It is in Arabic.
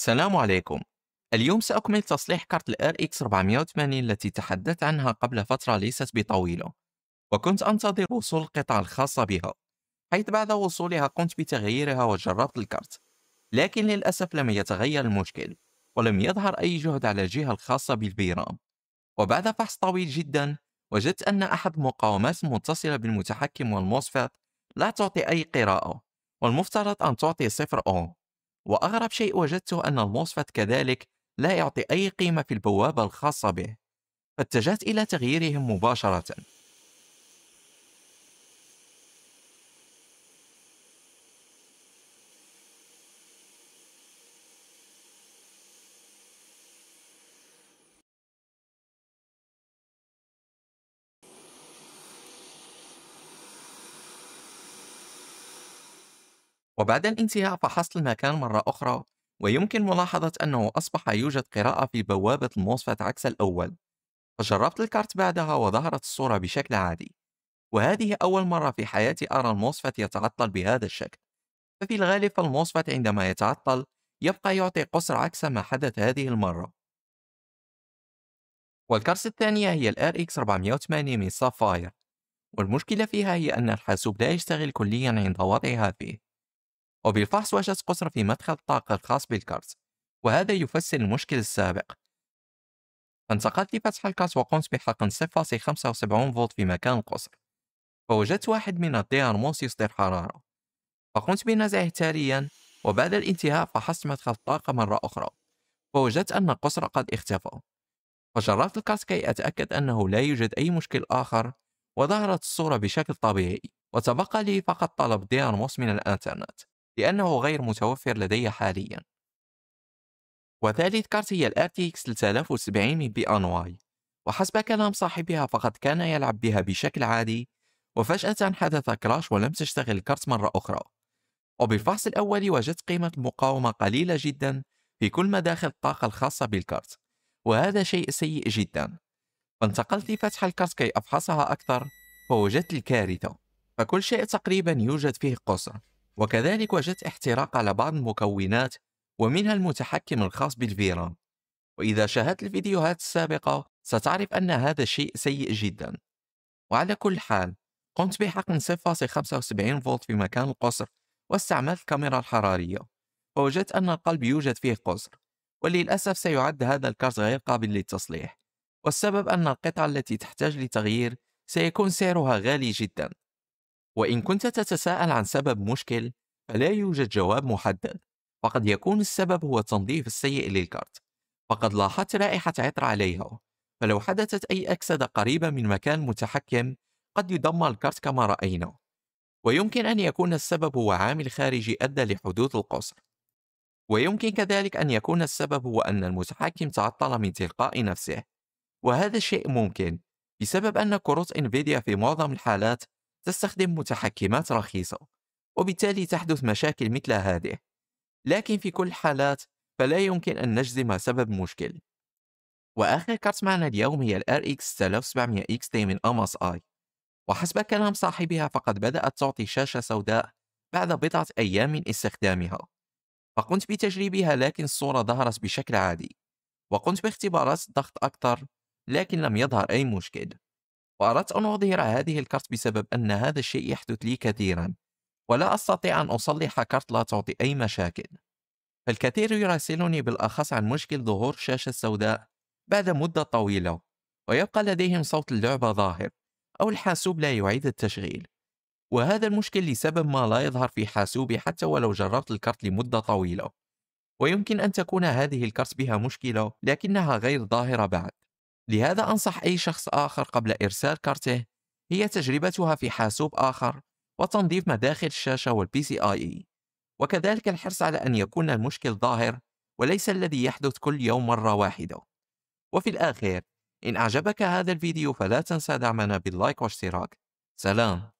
السلام عليكم اليوم سأكمل تصليح كارت الـ RX 480 التي تحدثت عنها قبل فترة ليست بطويلة وكنت أنتظر وصول القطع الخاصة بها حيث بعد وصولها قمت بتغييرها وجربت الكارت لكن للأسف لم يتغير المشكل ولم يظهر أي جهد على الجهة الخاصة بالفيرام وبعد فحص طويل جدا وجدت أن أحد المقاومات المتصلة بالمتحكم والموسفات لا تعطي أي قراءة والمفترض أن تعطي صفر أوم وأغرب شيء وجدته أن المصفت كذلك لا يعطي أي قيمة في البوابة الخاصة به فاتجهت إلى تغييرهم مباشرة وبعد الانتهاء فحصت المكان مرة أخرى ويمكن ملاحظة أنه أصبح يوجد قراءة في بوابة الموسفت عكس الأول فجربت الكارت بعدها وظهرت الصورة بشكل عادي وهذه أول مرة في حياتي أرى الموسفت يتعطل بهذا الشكل ففي الغالب فالموسفت عندما يتعطل يبقى يعطي قصر عكس ما حدث هذه المرة والكارت الثانية هي الـ RX 480 من سافاير والمشكلة فيها هي أن الحاسوب لا يشتغل كليا عند وضعها فيه وبالفحص وجدت قصر في مدخل الطاقة الخاص بالكارت وهذا يفسر المشكل السابق فانتقلت لفتح الكارت وقمت بحقن 0.75 فولت في مكان القصر فوجدت واحد من الديرموس يصدر حرارة فقمت بنزعه تاليا وبعد الانتهاء فحصت مدخل الطاقة مرة أخرى فوجدت أن القصر قد اختفى فجربت الكارت كي أتأكد أنه لا يوجد أي مشكل آخر وظهرت الصورة بشكل طبيعي وتبقى لي فقط طلب ديرموس من الإنترنت لأنه غير متوفر لدي حاليا وثالث كارت هي الـ RTX 3070 بي واي وحسب كلام صاحبها فقد كان يلعب بها بشكل عادي وفجأة حدث كراش ولم تشتغل الكارت مرة أخرى وبالفحص الأول وجدت قيمة المقاومة قليلة جدا في كل مداخل الطاقة الخاصة بالكارت وهذا شيء سيء جدا فانتقلت لفتح الكارت كي أفحصها أكثر فوجدت الكارثة فكل شيء تقريبا يوجد فيه قصر وكذلك وجدت احتراق على بعض المكونات ومنها المتحكم الخاص بالفيران وإذا شاهدت الفيديوهات السابقة ستعرف أن هذا الشيء سيء جدا وعلى كل حال قمت بحقن 0.75 فولت في مكان القصر واستعملت الكاميرا الحرارية فوجدت أن القلب يوجد فيه قصر وللأسف سيعد هذا الكارت غير قابل للتصليح والسبب أن القطعة التي تحتاج لتغيير سيكون سعرها غالي جدا وإن كنت تتساءل عن سبب مشكل فلا يوجد جواب محدد فقد يكون السبب هو التنظيف السيء للكارت فقد لاحظت رائحة عطر عليها فلو حدثت أي أكسدة قريبة من مكان متحكم قد يدمر الكارت كما رأينا ويمكن أن يكون السبب هو عامل خارجي أدى لحدوث القصر ويمكن كذلك أن يكون السبب هو أن المتحكم تعطل من تلقاء نفسه وهذا الشيء ممكن بسبب أن كروت إنفيديا في معظم الحالات تستخدم متحكمات رخيصة وبالتالي تحدث مشاكل مثل هذه لكن في كل الحالات فلا يمكن أن نجزم سبب مشكل وآخر كارت معنا اليوم هي ال RX 3700 xt من MSI وحسب كلام صاحبها فقد بدأت تعطي شاشة سوداء بعد بضعة أيام من استخدامها فقمت بتجريبها لكن الصورة ظهرت بشكل عادي وقمت باختبارات الضغط أكثر لكن لم يظهر أي مشكل وأردت أن أظهر هذه الكارت بسبب أن هذا الشيء يحدث لي كثيرا ولا أستطيع أن أصلح كارت لا تعطي أي مشاكل فالكثير يراسلني بالأخص عن مشكل ظهور الشاشة السوداء بعد مدة طويلة ويبقى لديهم صوت اللعبة ظاهر أو الحاسوب لا يعيد التشغيل وهذا المشكل لسبب ما لا يظهر في حاسوبي حتى ولو جربت الكرت لمدة طويلة ويمكن أن تكون هذه الكرت بها مشكلة لكنها غير ظاهرة بعد لهذا أنصح أي شخص آخر قبل إرسال كارته هي تجربتها في حاسوب آخر وتنظيف مداخل الشاشة والبي سي آي e. وكذلك الحرص على أن يكون المشكل ظاهر وليس الذي يحدث كل يوم مرة واحدة وفي الآخر إن أعجبك هذا الفيديو فلا تنسى دعمنا باللايك واشتراك سلام